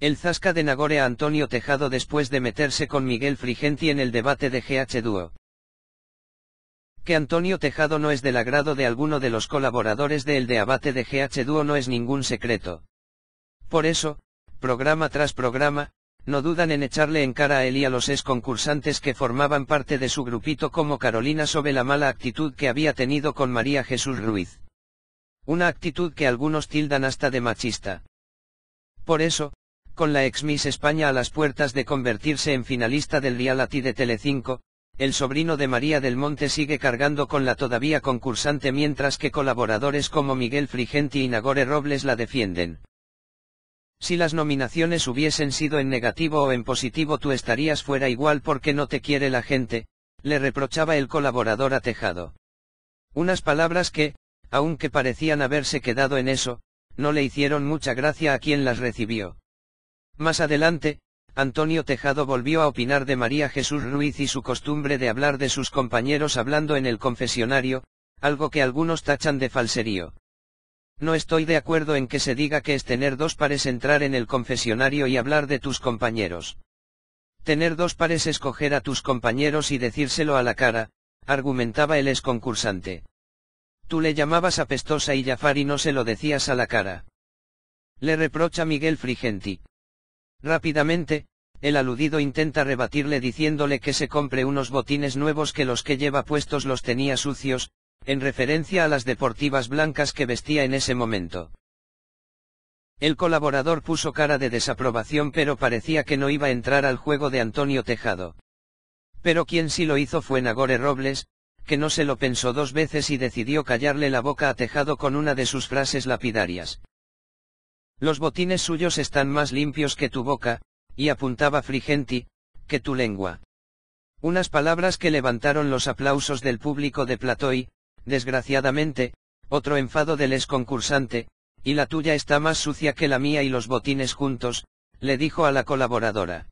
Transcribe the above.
El zasca de Nagore a Antonio Tejado después de meterse con Miguel Frigenti en el debate de GH Duo. Que Antonio Tejado no es del agrado de alguno de los colaboradores de el debate de GH Duo no es ningún secreto. Por eso, programa tras programa, no dudan en echarle en cara a él y a los ex concursantes que formaban parte de su grupito como Carolina sobre la mala actitud que había tenido con María Jesús Ruiz. Una actitud que algunos tildan hasta de machista. Por eso, con la ex Miss España a las puertas de convertirse en finalista del reality de Telecinco, el sobrino de María del Monte sigue cargando con la todavía concursante mientras que colaboradores como Miguel Frigenti y Nagore Robles la defienden. Si las nominaciones hubiesen sido en negativo o en positivo tú estarías fuera igual porque no te quiere la gente, le reprochaba el colaborador a Tejado. Unas palabras que, aunque parecían haberse quedado en eso, no le hicieron mucha gracia a quien las recibió. Más adelante, Antonio Tejado volvió a opinar de María Jesús Ruiz y su costumbre de hablar de sus compañeros hablando en el confesionario, algo que algunos tachan de falserío. No estoy de acuerdo en que se diga que es tener dos pares entrar en el confesionario y hablar de tus compañeros. Tener dos pares es a tus compañeros y decírselo a la cara, argumentaba el ex concursante. Tú le llamabas apestosa y Jafar y no se lo decías a la cara. Le reprocha Miguel Frigenti. Rápidamente, el aludido intenta rebatirle diciéndole que se compre unos botines nuevos que los que lleva puestos los tenía sucios, en referencia a las deportivas blancas que vestía en ese momento. El colaborador puso cara de desaprobación pero parecía que no iba a entrar al juego de Antonio Tejado. Pero quien sí lo hizo fue Nagore Robles, que no se lo pensó dos veces y decidió callarle la boca a Tejado con una de sus frases lapidarias. Los botines suyos están más limpios que tu boca, y apuntaba Frigenti, que tu lengua. Unas palabras que levantaron los aplausos del público de platoy, desgraciadamente, otro enfado del ex concursante, y la tuya está más sucia que la mía y los botines juntos, le dijo a la colaboradora.